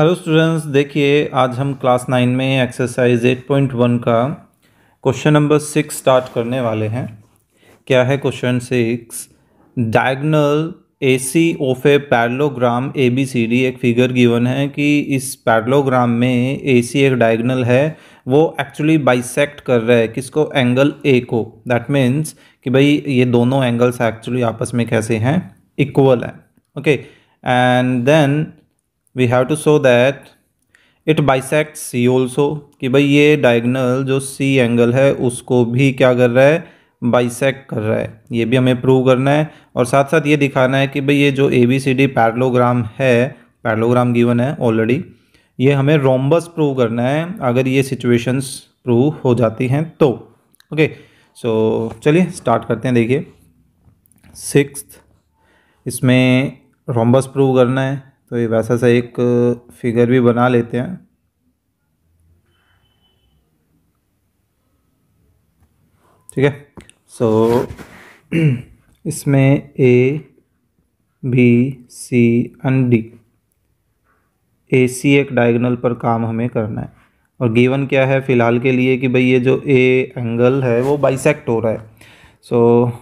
Hello students देखिए आज हम क्लास नाइन में एक्सरसाइज एट पॉइंट वन का क्वेश्चन नंबर सिक्स स्टार्ट करने वाले हैं क्या है question six diagonal A C of a parallelogram A B C D एक फिगर गिवन है कि इस पैरलोग्राम में ए सी एक डायगनल है वो एक्चुअली बाइसेक्ट कर रहा है किसको एंगल ए को दैट मीन्स कि भाई ये दोनों एंगल्स एक्चुअली आपस में कैसे हैं इक्वल है okay and then we have to show that it bisect C also कि भाई ये डायगनल जो सी एंगल है उसको भी क्या कर रहा है बाइसेक कर रहा है ये भी हमें प्रूव करना है और साथ साथ ये दिखाना है कि भाई ये जो A B C D parallelogram है पैरलोग्राम गिवन है ऑलरेडी ये हमें रोम्बस प्रूव करना है अगर ये सिचुएशंस प्रूव हो जाती हैं तो ओके सो चलिए स्टार्ट करते हैं देखिए सिक्स इसमें रोम्बस प्रूव करना है तो ये वैसा सा एक फिगर भी बना लेते हैं ठीक है सो इसमें A B C and D A C एक डायगोनल पर काम हमें करना है और गिवन क्या है फ़िलहाल के लिए कि भाई ये जो ए एंगल है वो बाइसेक्ट हो रहा है सो so,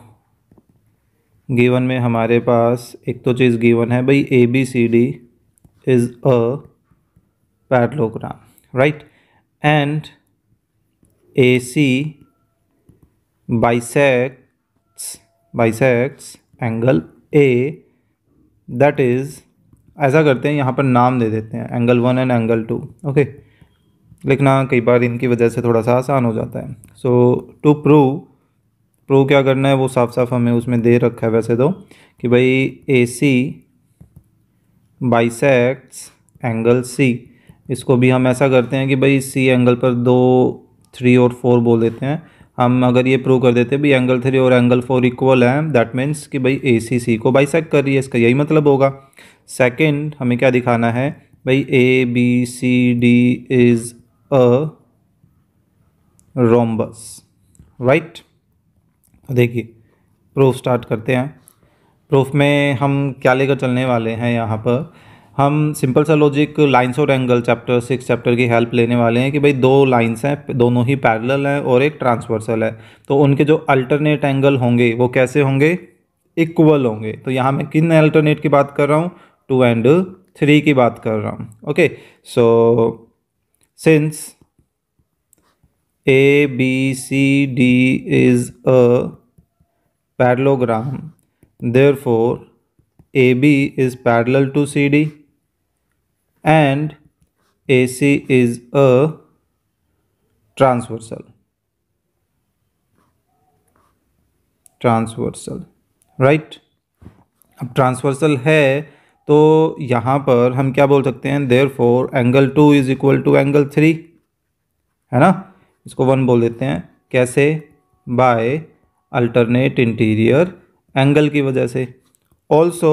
गिवन में हमारे पास एक तो चीज़ गिवन है भाई A B C D is a parallelogram right and A C bisects bisects angle A that is ऐसा करते हैं यहाँ पर नाम दे देते हैं angle one and angle two okay लिखना कई बार इनकी वजह से थोड़ा सा आसान हो जाता है सो टू प्रूव प्रूव क्या करना है वो साफ साफ हमें उसमें दे रखा है वैसे तो कि भाई A C bisects angle C इसको भी हम ऐसा करते हैं कि भाई सी एंगल पर दो थ्री और फोर बोल देते हैं हम अगर ये प्रूव कर देते भाई एंगल थ्री और एंगल फोर इक्वल है दैट मीन्स कि भाई ए सी सी को बाइसेक कर रही है इसका यही मतलब होगा सेकंड हमें क्या दिखाना है भाई A B C D is a rhombus right देखिए प्रूफ स्टार्ट करते हैं प्रूफ में हम क्या लेकर चलने वाले हैं यहाँ पर हम सिंपल सा लॉजिक लाइन्स और एंगल चैप्टर सिक्स चैप्टर की हेल्प लेने वाले हैं कि भाई दो लाइंस हैं दोनों ही पैरेलल हैं और एक ट्रांसवर्सल है तो उनके जो अल्टरनेट एंगल होंगे वो कैसे होंगे इक्वल होंगे तो यहाँ मैं किन अल्टरनेट की बात कर रहा हूँ टू एंड थ्री की बात कर रहा हूँ okay so since A B C D is a parallelogram. Therefore, AB is parallel to CD and AC is a transversal. Transversal right अब ट्रांसवर्सल है तो यहाँ पर हम क्या बोल सकते हैं therefore angle two is equal to angle three है ना इसको वन बोल देते हैं कैसे बाय अल्टरनेट इंटीरियर एंगल की वजह से ऑल्सो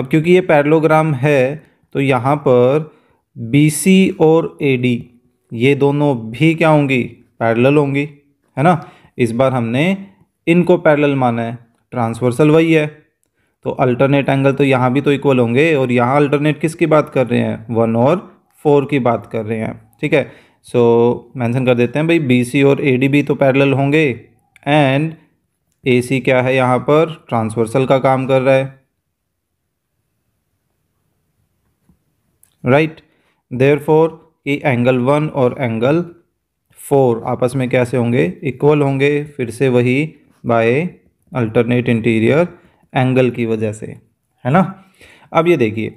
अब क्योंकि ये पैरलोग्राम है तो यहाँ पर बी सी और ए डी ये दोनों भी क्या होंगी पैरल होंगी है ना इस बार हमने इनको पैरल माना है ट्रांसवर्सल वही है तो अल्टरनेट एंगल तो यहाँ भी तो इक्वल होंगे और यहाँ अल्टरनेट किसकी बात कर रहे हैं वन और फोर की बात कर रहे हैं ठीक है सो मेंशन कर देते हैं भाई बी और ए भी तो पैरेलल होंगे एंड ए क्या है यहाँ पर ट्रांसवर्सल का काम कर रहा है राइट देयर फोर ये एंगल वन और एंगल फोर आपस में कैसे होंगे इक्वल होंगे फिर से वही बाय अल्टरनेट इंटीरियर एंगल की वजह से है ना अब ये देखिए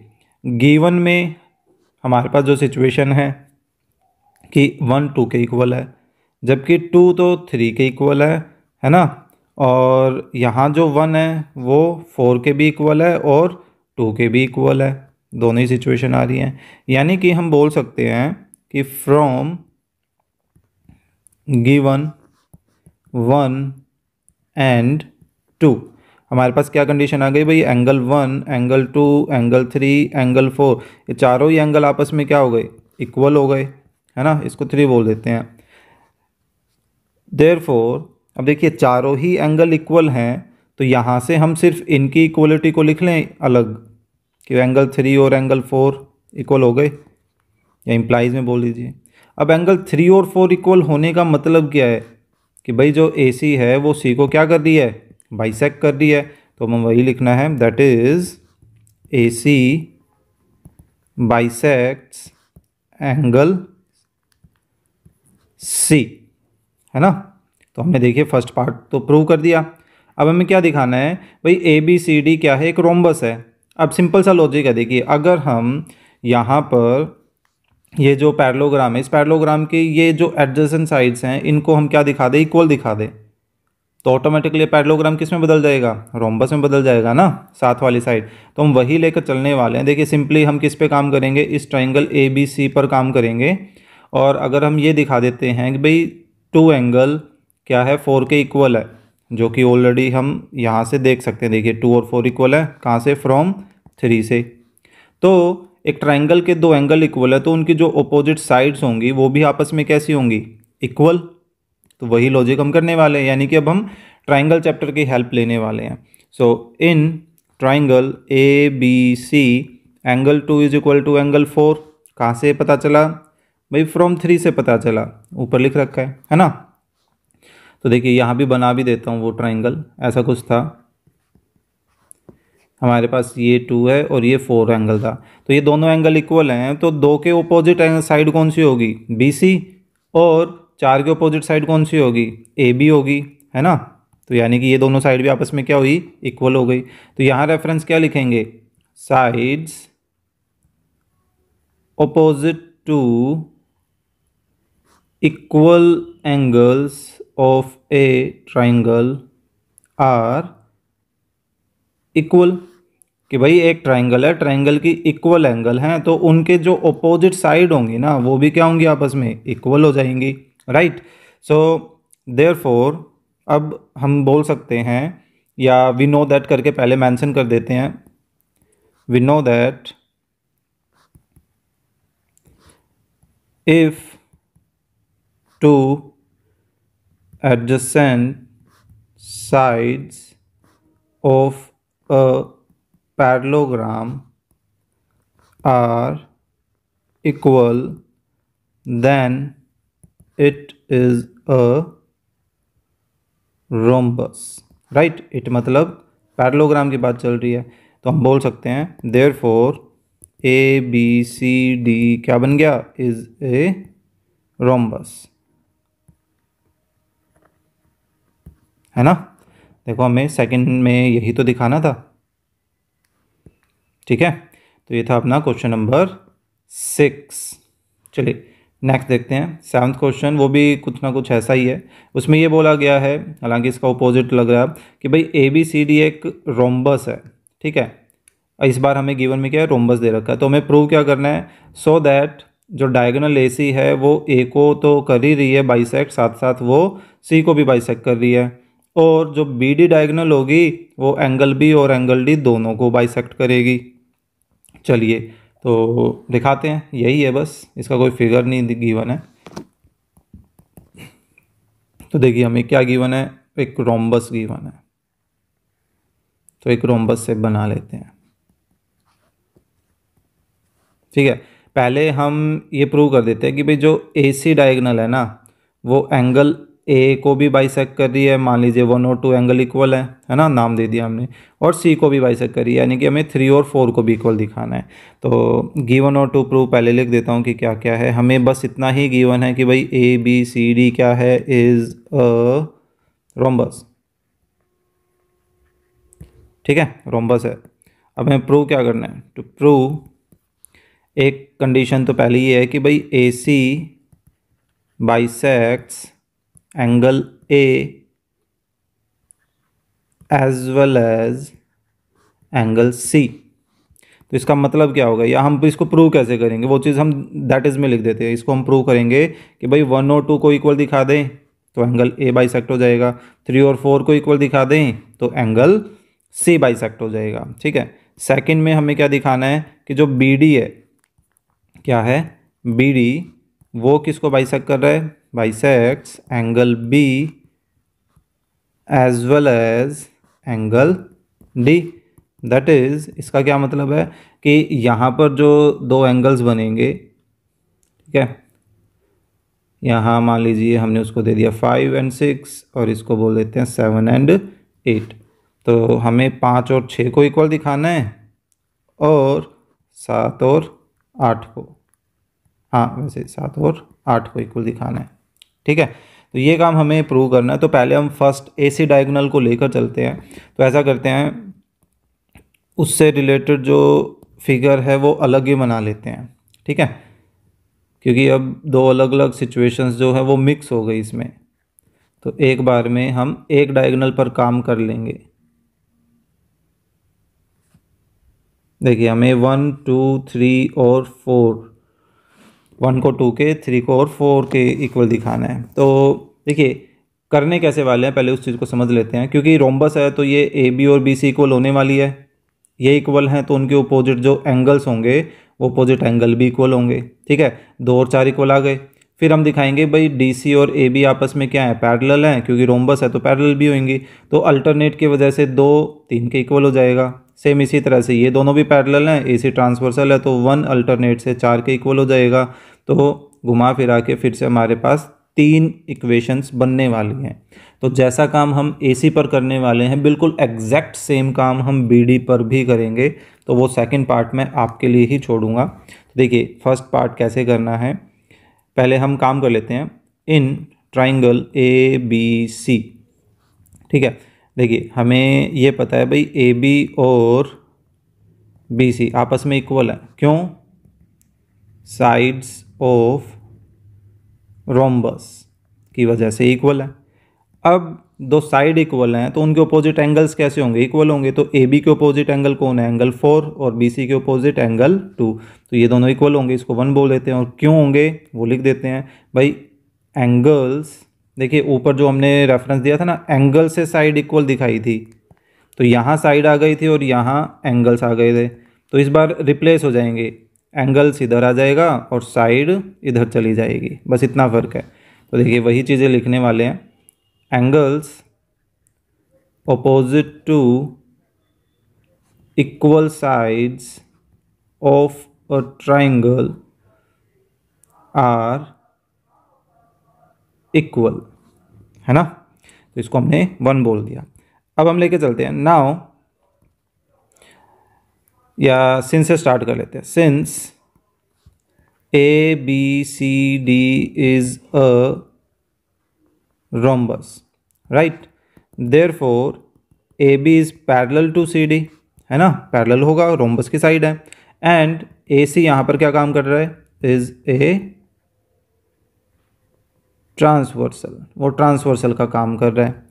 गीवन में हमारे पास जो सिचुएशन है कि वन टू के इक्वल है जबकि टू तो थ्री के इक्वल है है ना और यहाँ जो वन है वो फोर के भी इक्वल है और टू के भी इक्वल है दोनों ही सिचुएशन आ रही हैं यानी कि हम बोल सकते हैं कि from given one and two हमारे पास क्या कंडीशन आ गई भाई angle one angle two angle three angle four ये चारों ही एंगल आपस में क्या हो गए इक्वल हो गए है ना इसको थ्री बोल देते हैं देर अब देखिए चारों ही एंगल इक्वल हैं तो यहाँ से हम सिर्फ इनकी इक्वलिटी को लिख लें अलग कि एंगल थ्री और एंगल फोर इक्वल हो गए या इम्प्लाइज में बोल दीजिए अब एंगल थ्री और फोर इक्वल होने का मतलब क्या है कि भाई जो ए सी है वो सी को क्या कर रही है बाइसेक कर रही है तो हमें वही लिखना है that is A C bisects angle C है ना तो हमने देखिए फर्स्ट पार्ट तो प्रूव कर दिया अब हमें क्या दिखाना है भाई ए बी सी डी क्या है एक रोम्बस है अब सिंपल सा लॉजिक है देखिए अगर हम यहाँ पर ये जो पैरलोग्राम है इस पैरलोग्राम के ये जो एडजसेंट साइड्स हैं इनको हम क्या दिखा दें इक्वल दिखा दें तो ऑटोमेटिकली पैरलोग्राम किस में बदल जाएगा रोम्बस में बदल जाएगा ना साथ वाली साइड तो हम वही लेकर चलने वाले हैं देखिए सिंपली हम किस पे काम करेंगे इस ट्राइंगल ए बी सी पर काम करेंगे और अगर हम ये दिखा देते हैं कि भाई टू एंगल क्या है फोर के इक्वल है जो कि ऑलरेडी हम यहाँ से देख सकते हैं देखिए टू और फोर इक्वल है कहाँ से फ्रॉम थ्री से तो एक ट्राइंगल के दो एंगल इक्वल है तो उनकी जो अपोजिट साइड्स होंगी वो भी आपस में कैसी होंगी इक्वल तो वही लॉजिक हम करने वाले हैं यानी कि अब हम ट्राइंगल चैप्टर की हेल्प लेने वाले हैं so in triangle A B C angle two is equal to angle four कहाँ से पता चला भाई फ्रॉम थ्री से पता चला ऊपर लिख रखा है है ना तो देखिए यहाँ भी बना भी देता हूँ वो ट्राइंगल ऐसा कुछ था हमारे पास ये टू है और ये फोर एंगल था तो ये दोनों एंगल इक्वल हैं तो दो के ओपोजिट साइड कौन सी होगी बी सी और चार के ओपोजिट साइड कौन सी होगी ए बी होगी है ना तो यानी कि ये दोनों साइड भी आपस में क्या हुई इक्वल हो गई तो यहाँ रेफरेंस क्या लिखेंगे sides opposite to equal angles of a triangle are equal कि भाई एक ट्राइंगल है ट्राइंगल की इक्वल एंगल हैं तो उनके जो अपोजिट साइड होंगी ना वो भी क्या होंगी आपस में इक्वल हो जाएंगी राइट सो देयर फोर अब हम बोल सकते हैं या वी नो दैट करके पहले मेंशन कर देते हैं we know that if two adjacent sides of a parallelogram are equal then it is a rhombus right it मतलब पैरलोग्राम की बात चल रही है तो हम बोल सकते हैं therefore A B C D क्या बन गया इज ए रोम्बस है ना देखो हमें सेकंड में यही तो दिखाना था ठीक है तो ये था अपना क्वेश्चन नंबर सिक्स चलिए नेक्स्ट देखते हैं सेवन्थ क्वेश्चन वो भी कुछ ना कुछ ऐसा ही है उसमें ये बोला गया है हालांकि इसका ओपोजिट लग रहा है कि भाई ए बी सी डी एक रोम्बस है ठीक है इस बार हमें गिवन में क्या है रोम्बस दे रखा है तो हमें प्रूव क्या करना है सो so दैट जो डायगोनल ए सी है वो ए को तो कर ही रही है बाइसेक्ट साथ साथ वो सी को भी बाइसेक्ट कर रही है और जो बी डी डायगनल होगी वो एंगल बी और एंगल डी दोनों को बाइसेक्ट करेगी चलिए तो दिखाते हैं यही है बस इसका कोई फिगर नहीं गीवन है तो देखिए हमें क्या गीवन है एक रोम्बस गीवन है तो एक रोम्बस से बना लेते हैं ठीक है पहले हम ये प्रूव कर देते हैं कि भाई जो ए सी डायगनल है ना वो एंगल ए को भी बाइसेक कर रही है मान लीजिए वन और टू एंगल इक्वल है है ना नाम दे दिया हमने और सी को भी बाइसेक करी है यानी कि हमें थ्री और फोर को भी इक्वल दिखाना है तो गीवन और टू प्रूफ पहले लिख देता हूँ कि क्या क्या है हमें बस इतना ही गीवन है कि भाई ए बी सी डी क्या है इज़ अ रोम्बस ठीक है रोम्बस है अब हमें प्रूव क्या करना है टू प्रूव एक कंडीशन तो पहले ये है कि भाई A C bisects angle A as well as angle C तो इसका मतलब क्या होगा या हम इसको प्रूव कैसे करेंगे वो चीज़ हम दैट इज़ में लिख देते हैं इसको हम प्रूव करेंगे कि भाई वन और टू को इक्वल दिखा दें तो एंगल ए बाई सेक्ट हो जाएगा थ्री और फोर को इक्वल दिखा दें तो एंगल सी बाई सेक्ट हो जाएगा ठीक है सेकेंड में हमें क्या दिखाना है कि जो बी डी है क्या है बी डी वो किसको बाई कर रहा है bisects angle B as well as angle D that is इसका क्या मतलब है कि यहाँ पर जो दो एंगल्स बनेंगे ठीक है यहाँ मान लीजिए हमने उसको दे दिया फाइव एंड सिक्स और इसको बोल देते हैं सेवन एंड एट तो हमें पाँच और छः को इक्वल दिखाना है और सात और आठ को हाँ वैसे सात और आठ को इक्वल दिखाना है ठीक है तो ये काम हमें प्रूव करना है तो पहले हम फर्स्ट ए सी डायगनल को लेकर चलते हैं तो ऐसा करते हैं उससे रिलेटेड जो फिगर है वो अलग ही बना लेते हैं ठीक है क्योंकि अब दो अलग अलग सिचुएशंस जो है वो मिक्स हो गई इसमें तो एक बार में हम एक डायगनल पर काम कर लेंगे देखिए हमें वन टू थ्री और फोर वन को टू के थ्री को और फोर के इक्वल दिखाना है तो देखिए करने कैसे वाले हैं पहले उस चीज़ को समझ लेते हैं क्योंकि रोम्बस है तो ये ए बी और बी सी इक्वल होने वाली है ये इक्वल हैं तो उनके अपोजिट जो एंगल्स होंगे वो अपोजिट एंगल भी इक्वल होंगे ठीक है दो और चार इक्वल आ गए फिर हम दिखाएंगे भाई डी सी और ए बी आपस में क्या है पैरेलल हैं क्योंकि रोम्बस है तो पैरेलल भी होंगी तो अल्टरनेट की वजह से दो तीन के इक्वल हो जाएगा सेम इसी तरह से ये दोनों भी पैरेलल हैं ए सी ट्रांसवर्सल है तो वन अल्टरनेट से चार के इक्वल हो जाएगा तो घुमा फिरा के फिर से हमारे पास तीन इक्वेशंस बनने वाली हैं तो जैसा काम हम ए पर करने वाले हैं बिल्कुल एग्जैक्ट सेम काम हम बी पर भी करेंगे तो वो सेकेंड पार्ट मैं आपके लिए ही छोड़ूंगा तो देखिए फर्स्ट पार्ट कैसे करना है पहले हम काम कर लेते हैं इन ट्राइंगल ए बी सी ठीक है देखिए हमें ये पता है भाई ए बी और बी सी आपस में इक्वल है क्यों साइड्स ऑफ रोम्बस की वजह से इक्वल है अब दो साइड इक्वल हैं तो उनके ओपोजिट एंगल्स कैसे होंगे इक्वल होंगे तो ए बी के ओपोजिट एंगल कौन है एंगल फोर और बी सी के ओपोजिट एंगल टू तो ये दोनों इक्वल होंगे इसको वन बोल देते हैं और क्यों होंगे वो लिख देते हैं भाई एंगल्स देखिए ऊपर जो हमने रेफरेंस दिया था ना एंगल से साइड इक्वल दिखाई थी तो यहाँ साइड आ गई थी और यहाँ एंगल्स आ गए थे तो इस बार रिप्लेस हो जाएंगे एंगल्स इधर आ जाएगा और साइड इधर चली जाएगी बस इतना फ़र्क है तो देखिए वही चीज़ें लिखने वाले हैं angles opposite to equal sides of a triangle are equal है ना तो इसको हमने वन बोल दिया अब हम लेके चलते हैं नाउ या सिंस से स्टार्ट कर लेते हैं since A B C D is a rhombus right therefore A B is parallel to C D है ना पैरल होगा रोम्बस की साइड है एंड ए सी यहाँ पर क्या काम कर रहा है इज ए ट्रांसवर्सल वो ट्रांसवर्सल का काम कर रहा है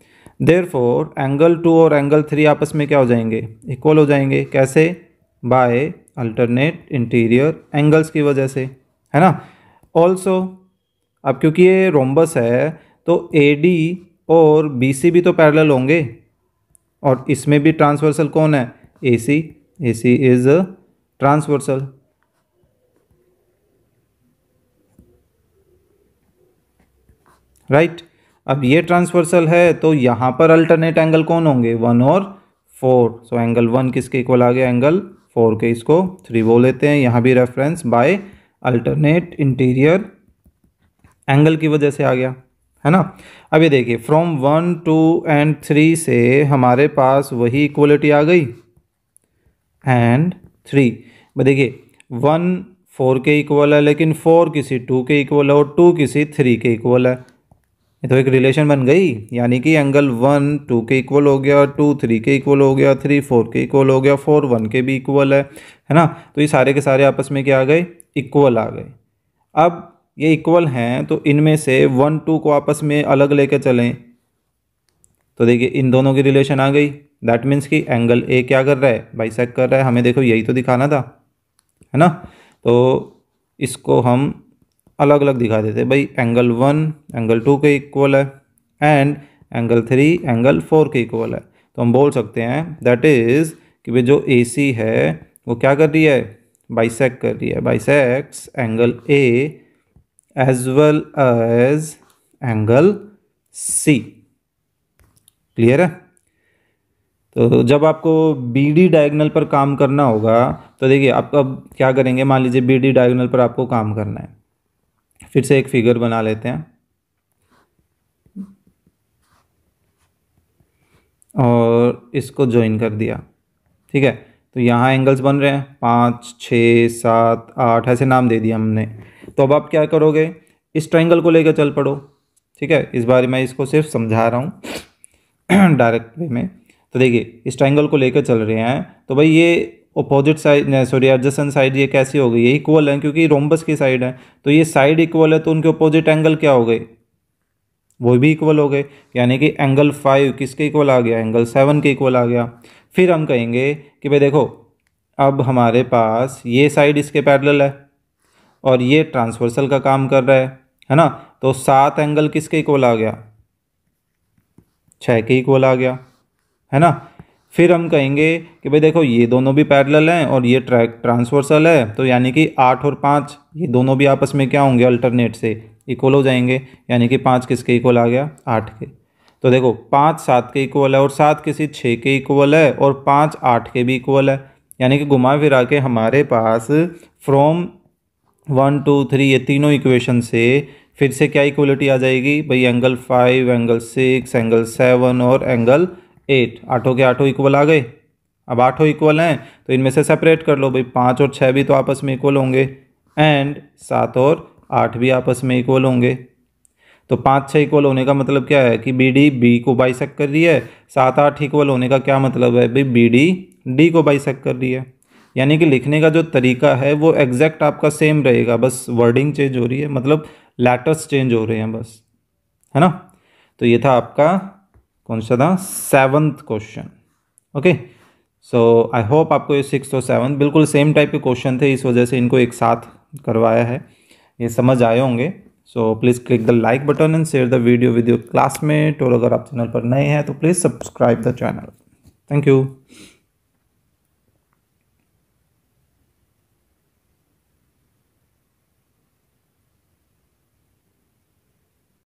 देर फोर एंगल टू और एंगल थ्री आपस में क्या हो जाएंगे इक्वल हो जाएंगे कैसे बाय अल्टरनेट इंटीरियर एंगल्स की वजह से है ना ऑल्सो अब क्योंकि ये रोम्बस है तो ए डी और बी सी भी तो पैरेलल होंगे और इसमें भी ट्रांसवर्सल कौन है A C A C is transversal right अब ये ट्रांसवर्सल है तो यहाँ पर अल्टरनेट एंगल कौन होंगे वन और फोर सो एंगल वन किसके इक्वल आ गया एंगल फोर के इसको थ्री बोल लेते हैं यहाँ भी reference by alternate interior angle की वजह से आ गया है ना अब ये देखिए from one two and three से हमारे पास वही इक्वलिटी आ गई एंड थ्री देखिए वन फोर के इक्वल है लेकिन फोर किसी टू के इक्वल है और टू किसी थ्री के इक्वल है तो एक रिलेशन बन गई यानी कि एंगल वन टू के इक्वल हो गया टू थ्री के इक्वल हो गया थ्री फोर के इक्वल हो गया फोर वन के भी इक्वल है है ना तो ये सारे के सारे आपस में क्या आ गए इक्वल आ गए अब ये इक्वल हैं तो इनमें से वन टू को आपस में अलग लेके चलें तो देखिए इन दोनों की रिलेशन आ गई दैट मीन्स कि एंगल ए क्या कर रहा है बाइसेक कर रहा है हमें देखो यही तो दिखाना था है ना तो इसको हम अलग अलग दिखा देते भाई एंगल वन एंगल टू के इक्वल है and angle three angle four के इक्वल है तो हम बोल सकते हैं दैट इज़ कि भाई जो ए सी है वो क्या कर रही है बाइसेक कर रही है bisects angle A as well as angle C clear है तो जब आपको बी डी डायगनल पर काम करना होगा तो देखिए आप अब क्या करेंगे मान लीजिए बी डी डायगनल पर आपको काम करना है फिर से एक फिगर बना लेते हैं और इसको ज्वाइन कर दिया ठीक है तो यहाँ एंगल्स बन रहे हैं पाँच छ सात आठ ऐसे नाम दे दिया हमने तो अब आप क्या करोगे इस ट्रायंगल को लेकर चल पड़ो ठीक है इस बारे में इसको सिर्फ समझा रहा हूँ डायरेक्ट वे में तो देखिए इस ट्रायंगल को लेकर चल रहे हैं तो भाई ये opposite side sorry adjacent side ये कैसी हो गई ये इक्वल है क्योंकि रोम्बस की साइड है तो ये साइड इक्वल है तो उनके अपोजिट एंगल क्या हो गए वो भी इक्वल हो गए यानी कि एंगल फाइव किसके इक्वल आ गया एंगल सेवन के इक्वल आ गया फिर हम कहेंगे कि भाई देखो अब हमारे पास ये साइड इसके पैरेलल है और ये ट्रांसवर्सल का काम कर रहा है है ना तो सात एंगल किसके इक्वल आ गया छः के इक्वल आ गया है ना फिर हम कहेंगे कि भाई देखो ये दोनों भी पैरेलल हैं और ये ट्रैक ट्रांसवर्सल है तो यानी कि आठ और पाँच ये दोनों भी आपस में क्या होंगे अल्टरनेट से इक्वल हो जाएंगे यानी कि पाँच किसके इक्वल आ गया आठ के तो देखो पाँच सात के इक्वल है और सात किसी छः के इक्वल है और पाँच आठ के भी इक्वल है यानी कि घुमा फिरा के हमारे पास फ्रॉम वन टू थ्री ये तीनों इक्वेशन से फिर से क्या इक्वलिटी आ जाएगी भाई angle five angle six angle seven और एंगल एट आठों के आठों इक्वल आ गए अब आठों इक्वल हैं तो इनमें से सेपरेट कर लो भाई पाँच और छः भी तो आपस में इक्वल होंगे एंड सात और आठ भी आपस में इक्वल होंगे तो पाँच छः इक्वल होने का मतलब क्या है कि बी डी बी को बाइसेक कर रही है सात आठ इक्वल होने का क्या मतलब है भाई बी डी डी को बाइसेक कर रही है यानी कि लिखने का जो तरीका है वो एग्जैक्ट आपका सेम रहेगा बस वर्डिंग चेंज हो रही है मतलब लेटर्स चेंज हो रहे हैं बस है ना तो ये था आपका कौन सा था seventh question okay so I hope आपको ये सिक्स और सेवन बिल्कुल सेम टाइप के क्वेश्चन थे इस वजह से इनको एक साथ करवाया है ये समझ आए होंगे so please click the like button and share the video with your classmate और अगर आप चैनल पर नए हैं तो please subscribe the channel thank you